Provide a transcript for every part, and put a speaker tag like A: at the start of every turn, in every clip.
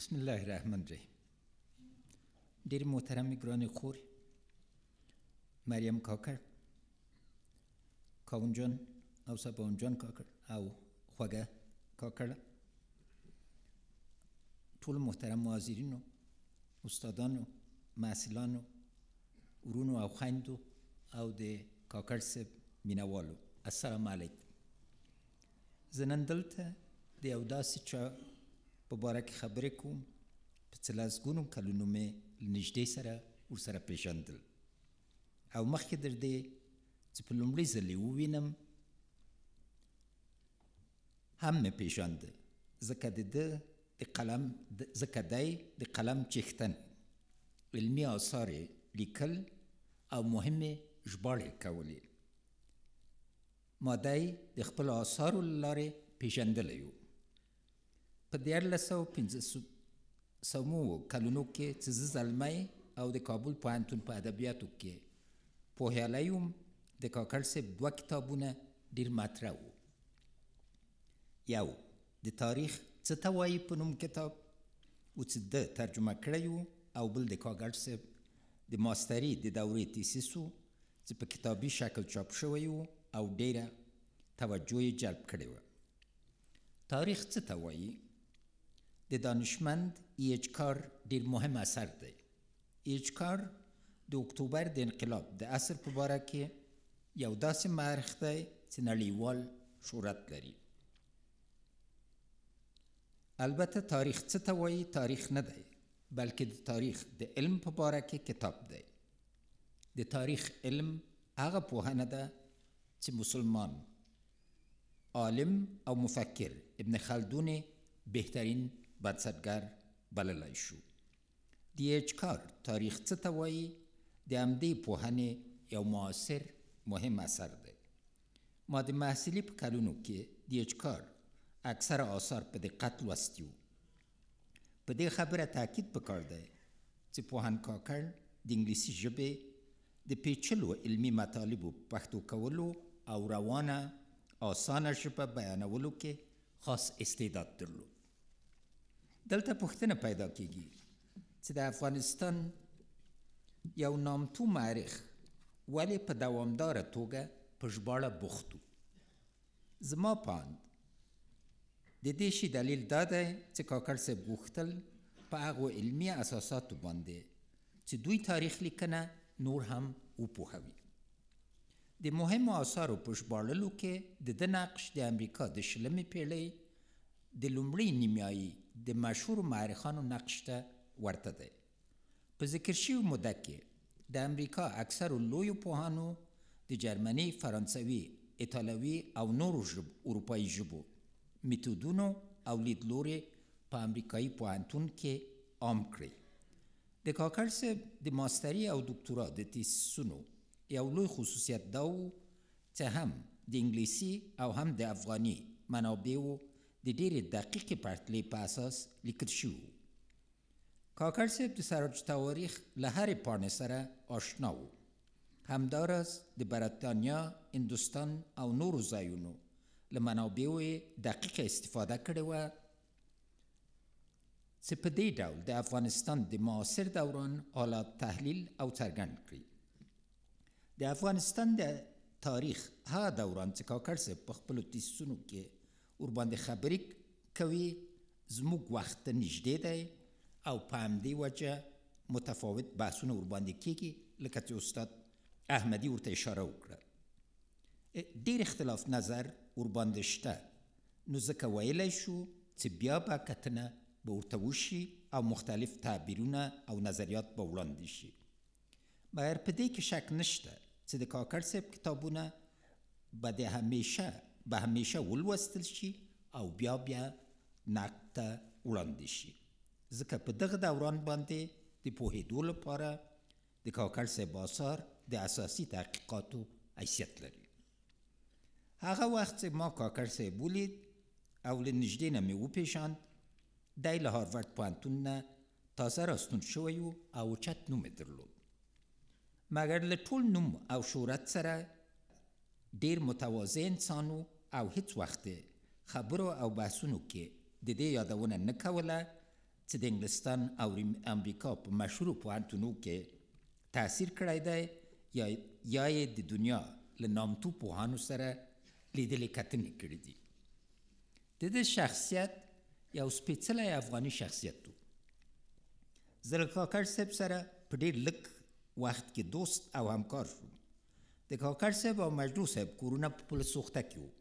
A: بسم الله الرحمن الرحیم ډېر محترمې ګرانې خور مریم کاکړ کاون جان او سباون جان کاکړ او خوږه کاکړه ټول محترم معاذرینو استادانو محصلانو ورونو او خویندو او د کاکړ صاحب مینهوالو السلام علیکم زه نن دلته د یو داسې چا په باره کې خبرې کوم په څه لسګونو کلونو مې له نږدې سره ورسره پیژندل او مخکې تر دې چې په لومړي ځل یې ووینم هم مې پیژانده ځکه د ده د قلم ځکه دی د قلم چښتن علمي آثار لیکل او مهمې ژباړې کولې ما دی د خپلو آثارو له لارې پیژندلی یو په دیارلس سوه پنځه سومو کلونو کې چې زه زلمی او د کابل پوهنتون په ادبیاتو کې پوهیالی وم د کاکړ صاحب دوه کتابونه ډیر مطرح وو یو د تاریخ څه ته وایي په نوم کتاب و چې ده ترجمه کړی وو او بل د کاکړ صاحب د ماستری د دورې تیسیس وو چې په کتابي شکل چاپ شوی وو او ډیره توجه یې جلب کړې وه تاریخ څه ته وایي د دانشمند ایچکار e ډیر مهم اثر دی ایچکار e د اکتوبر د انقلاب د اثر په باره کې یو داسې مورخ دی چې نړیوال شهرت لري البته تاریخ څه ته وایي تاریخ نه دی بلکې د تاریخ د علم په باره کې کتاب دی د تاریخ علم هغه پوهنه ده چې مسلمان عالم او مفکر ابن خلدون بهترین بنسټګر بللای شو د اچکار تاریخ څه ته وایي د همدې پوهنې یو معاصر مهم اثر دی ما د محصلي په کلونو کې د اچکار اکثر آثار په دقت لوستي وو په دې خبره تاکید پکار دی چې پوهن کاکړ د انګلیسي ژبې د پیچلو علمي مطالبو پښتو کولو او روانه آسانه ژبه بیانولو کې خاص استعداد درلود دلته پوښتنه پیدا کیږي چې د افغانستان یو نامتو مارخ ولی په دوامداره توګه په ژباړه بوخت زما پاند د دې شي دلیل دا دی چې کاکړ صاحب غوښتل په هغو علمي اساساتو باندې چې دوی تاریخ لیکنه نور هم وپوهوي د مهمو آثارو په ژباړلو کې د ده نقش د امریکا د شلمې پیړۍ د لومړۍ نیمیایي د مشهور مورخانو نقش ته ورته دی په ذکر شوي موده کې د امریکا اکثرو لویو پوهانو د جرمني فرانسوي ایټالوي او نورو ژب اروپایي ژبو میتودونو او لیدلوري په امریکایي پوهنتون کې عام کړي د کاکړ صاحب د ماستري او دکتورا د تیسونو یو لوی خصوصیت دا و چې هم د انګلیسي او هم د افغاني منابعو د ډېرې دقیقې پرتلې په اساس لیکل شوي وو کاکړ صاحب د سراج تواریخ له هرې پاڼې سره آشنا و همداراز د بریتانیا هندوستان او نورو ځایونو له منابعو یې دقیقه استفاده کړې وه چې په دې ډول د افغانستان د معاصر دوران حالات تحلیل او څرګند کړي د افغانستان د تاریخ هغه دوران چې کاکړ صاحب په خپلو تیسونو کې ور باندې خبرې کوي زموږ وخت ته نږدې دی او په همدې وجه متفاوت بحثونه ور باندې کېږي لکه چې استاد احمدي ورته اشاره وکړه ډېر اختلاف نظر ور باندې شته نو ځکه ویلی شو چې بیا به کتنه به ورته وشي او مختلف تعبیرونه او نظریات به وړاندې شي مګر په دې کې شک نشته چې د کاکړ صاحب کتابونه به د همیشه به همیشه ولوستل شي او بیا بیا نقد ته وړاندې شي ځکه په دغه دوران باندې د پوهېدو لپاره د کاکړ صاحب آثار د اساسي تحقیقاتو حیثیت لري هغه وخت چې ما کاکړ صاحب ولید او له نږدې نه مې وپېژاند دی له هارورد پوهنتون نه تازه راستون شوی و او اوچت نوم یې درلود مګر له ټول نوم او شهرت سره ډیر متواضع انسان و او هیڅ وخت خبرو او بحثونو کې د دې یادونه نه کوله چې د انګلستان او امریکا په مشهورو پوهنتونو کې تاثیر کړی دی یا یا د دنیا له نامتو پوهانو سره لیدلې کتنې کړې دي د دې شخصیت یو سپېڅلی افغاني شخصیت و زه کاکړ صاحب سره په ډېر لږ وخت کې دوست او همکار شوم د کاکړ صاحب او مجدو صاحب کورونه په پل سوخته کې وو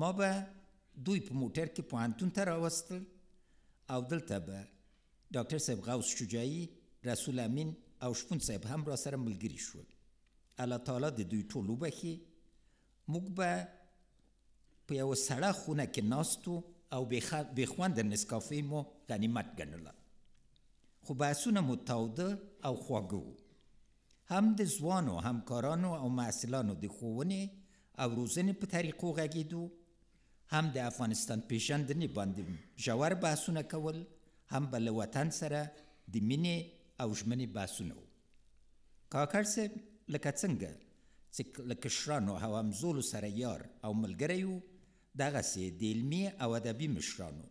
A: ما به دوی په موټر کې پوهنتون ته راوستل او دلته به ډاکټر صاحب غوث شجاعي رسول امین او شپون صاحب هم را سره ملګري شول الله تعالی د دوی ټول وبخي موږ به په یوه سړه خونه کې ناستو او بېخونده نسکافی مو غنیمت ګڼله خو بحثونه مو تاوده او خواږه وو هم د ځوانو همکارانو او محصلانو د ښوونې او روزنې په طریقو غږېدو هم د افغانستان پیژندنې باندې ژور بحثونه کول هم به له وطن سره د مینې او ژمنې بحثونه وو کاکړ صاحب لکه څنګه چې له کشرانو او همزولو سره یار او ملګری وو دغسې د علمي او ادبي مشرانو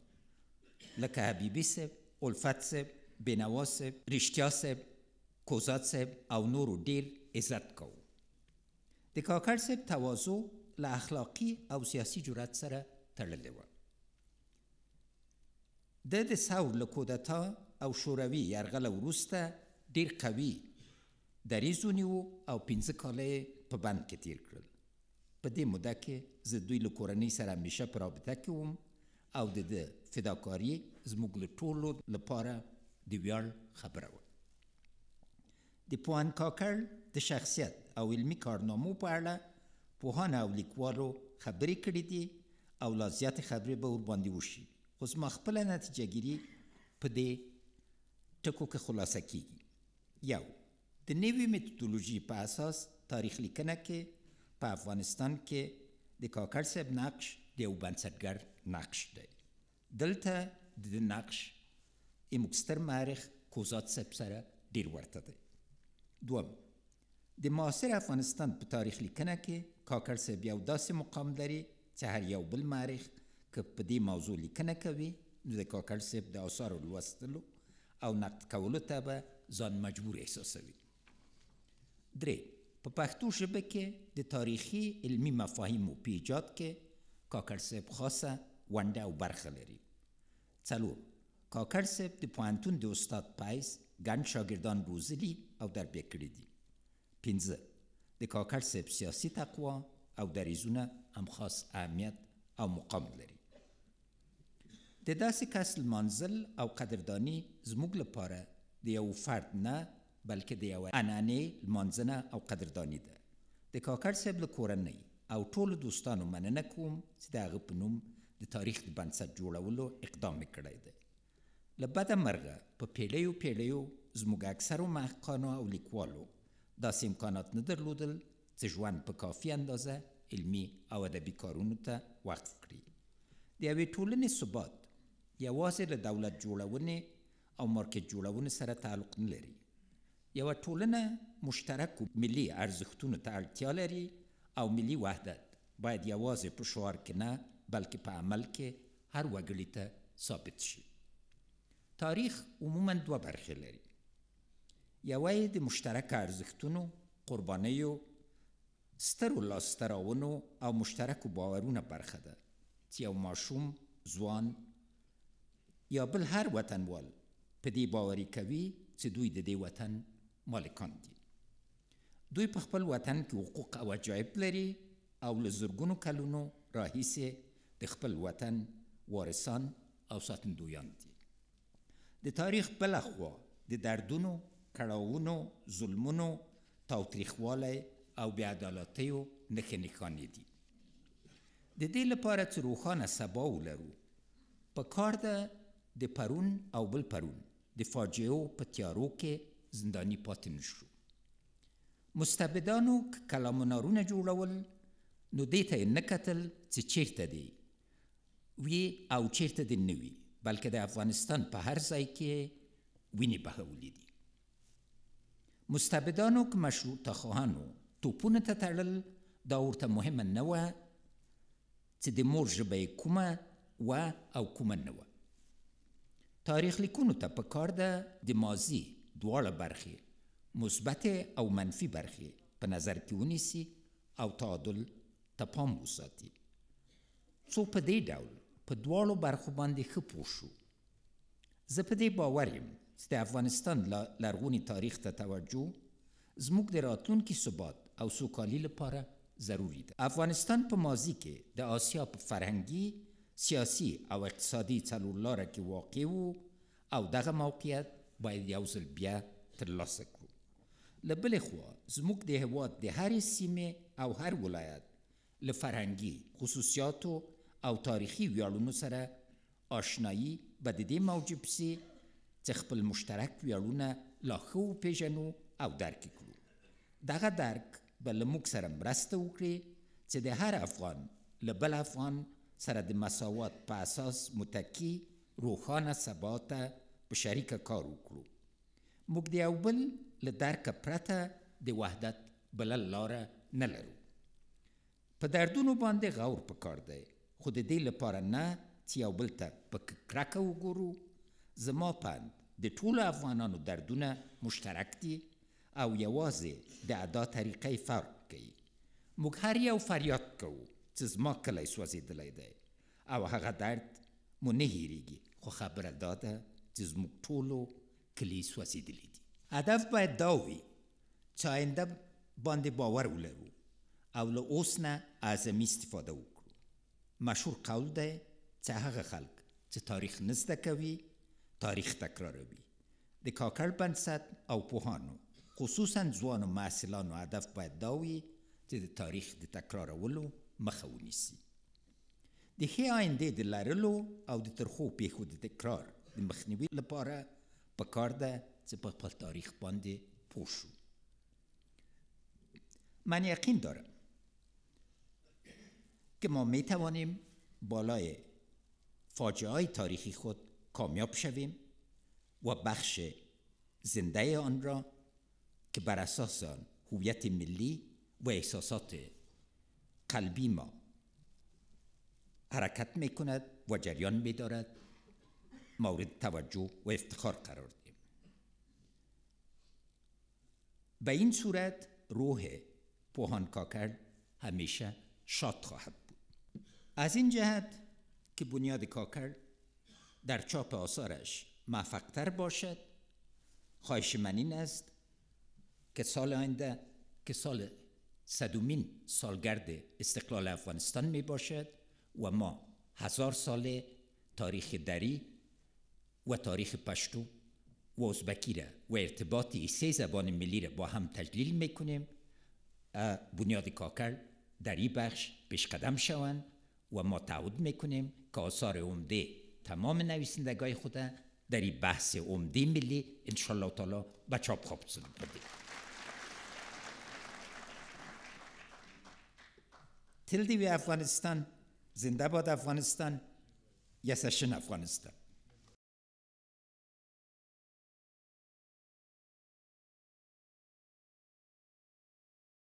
A: لکه حبیبي صاحب الفت صاحب بینوا صاحب رښتیا صاحب کوزات صاحب او نورو ډیر عزت کوو د کاکړ صاحب تواضع له اخلاقی او سیاسي جرأت سره تړلې و د د ثور له کودتا او شوروي یرغله وروسته ډیر قوي دریځ ونیو او پنځه کاله په بند کې تیر کړل په دې موده کې زه دوی له کورنۍ سره همیشه په رابطه کې وم او د ده فداکاري زموږ له ټولو لپاره د ویاړ خبره وه د پوان کاکړ د شخصیت او علمي کارنامو په اړه پوهان او لیکوالو خبرې کړې دي او لا زیات خبرې به ورباندې وشي خو زما خپله نتیجه ګیري په دې ټکو کې خلاصه کیږي یو د نوې میتودولوژي په اساس تاریخ لیکنه کې په افغانستان کې د کاکړ صاحب نقش د یو بنسټګر نقش دی دلته د دې نقش یې مستر مارخ کوزات صاحب سره ډیر ورته دی دوم د معاصر افغانستان په تاریخ لیکنه کې کاکړ صاحب یو داسې مقام لري چې هر یو بل مارخ که په دې موضوع لیکنه کوي نو د کاکړ صاحب د آثارو لوستلو او نقد کولو ته به ځان مجبور احساسوي درې په پښتو ژبه کې د تاریخي علمي مفاهیمو په ایجاد کې کاکړ صاحب خاصه ونډه او برخه لري څلور کاکړ صاحب د پوهنتون د استاد پایس ګڼ شاګردان روزلي او تربیه کړي دي 15 د کاکړ صاحب سیاسي تقوا او دریزونه هم خاص اهمیت او مقام لري د داسې کس منزل او قدردانی زموږ لپاره د یو فرد نه بلکې د یو عنعنې لمانځنه او قدردانی ده د کاکړ صاحب له کورنۍ او ټولو دوستانو مننه کوم چې د هغه په نوم د تاریخ د بنسټ جوړولو اقدام کړی دی له بده مرغه په پیړیو پیړیو زموږ اکثرو محققانو او لیکوالو داسې امکانات نه درلودل چې ژوند په کافي اندازه علمي او ادبي کارونو ته وقف کړي د یوې ټولنې ثبات یوازې له دولت جوړونې او مارکېټ جوړونې سره تعلق نه لري یوه ټولنه مشترکو ملي ارزښتونو ته اړتیا لري او ملي وحدت باید یوازې په شعار کې نه بلکې په عمل کې هر وګړي ته ثابت شي تاریخ عموما دوه برخې لري یوه د مشترک ارزښتونو قربانیو سترو لاسته راوړنو او مشترکو باورونه برخه ده چې یو ماشوم ځوان یا بل هر وطنوال په دې باوري کوي چې دوی د دې وطن مالکان دي دوی په خپل وطن کې حقوق او عجایب لري او له زرګونو کلونو راهیسې د خپل وطن وارثان او ساتندویان دي د تاریخ بله خوا د دردونو کړاوونو ظلمونو تاوتریخوالی او بې عدالتیو نښې نښانې دي د دې لپاره چې روښانه سبا ولرو پکار ده د پرون او بل پرون د فاجعو په تیارو کې زندانی پاتې نشو مستبدانو که کلامنارونه جوړول نو دې ته یې نه کتل چې چیرته دی وي او چیرته دی نه وي بلکې د افغانستان په هر ځای کې وینې بهولې دي مستبدانو که مشروطه خواهانو توپونه ته تړل دا ورته مهمه نه وه چې د مور ژبه یې کومه وه او کومه نه وه تاریخ لیکونو ته پکار ده د ماضي دواړه برخې مثبت او منفي برخې په نظر کې ونیسي او تعادل ته پام وساتي څو په دې ډول په دواړو برخو باندې ښه پوه شو زه په دې باور یم د افغانستان لرغونی تاریخ ته توجه زموږ د راتلونکي ثبات او سوکالي لپاره ضروری ده افغانستان په ماضی کې د آسیا په فرهنګي سیاسی او اقتصادي څلورلاره کې واقع وو او دغه موقعیت باید یو ځل بیا ترلاسه کړو له بلې خوا زموږ د هیواد د هرې سیمې او هر ولایت له فرهنګي خصوصیاتو او تاریخي ویاړونو سره آشنایی به د دې موجب سي چې خپل مشترک ویاړونه لا ښه وپېژنو او درک کړو دغه درک به له موږ سره مرسته وکړي چې د هر افغان له بل افغان سره د مساوات په اساس متکی روښانه سبا ته په شریکه کار وکړو موږ د یو بل له درکه پرته د وحدت بله لاره نه لرو په دردونو باندې غور پکار دی خو د دې لپاره نه چې یو بل ته په کرکه وګورو زما پند د ټولو افغانانو دردونه مشترک دي او یوازې د ادا طریقې فرق کوي موږ هر یو فریاد کوو چې زما کلی سوځېدلی دی او هغه درد مو نه هیریږي خو خبره دا ده چې زموږ ټولو کلي سوځېدلی دي هدف باید دا وي چې آینده باندې باور ولرو او له اوس نه اعظمي استفاده وکړو مشهور قول دی چې هغه خلک چې تاریخ نه زده کوي تاریخ تکراروي د کاکړ بنسټ او پوهانو خصوصا ځوانو و هدف باید دا وي چې د تاریخ د تکرارولو مخه ونیسي د ښې آیندې د لرلو او د ترخو پیښو د تکرار د مخنیوي لپاره کار ده چې په خپل تاریخ باندې پوشو. شو من یقین دارم که ما می بالای فاجعه های تاریخی خود کامیاب شویم و بخش زنده آن را که بر اساس آن هویت ملی و احساسات قلبی ما حرکت می کند و جریان می دارد مورد توجه و افتخار قرار دیم به این صورت روح پوهان کاکر همیشه شاد خواهد بود از این جهت که بنیاد کاکر در چاپ آثارش موفقتر باشد خواهش من این است که سال آینده که سال صدومین سالگرد استقلال افغانستان می باشد و ما هزار سال تاریخ دری و تاریخ پشتو و ازبکی را و ارتباط سه زبان ملی را با هم تجلیل میکنیم بنیاد کاکر در این بخش قدم شوند و ما می میکنیم که آثار عمده تمام نویسندگای خود در این بحث عمده ملی انشالله تعالی به چاپ خواب بده تلدیوی افغانستان زنده باد افغانستان یسشن افغانستان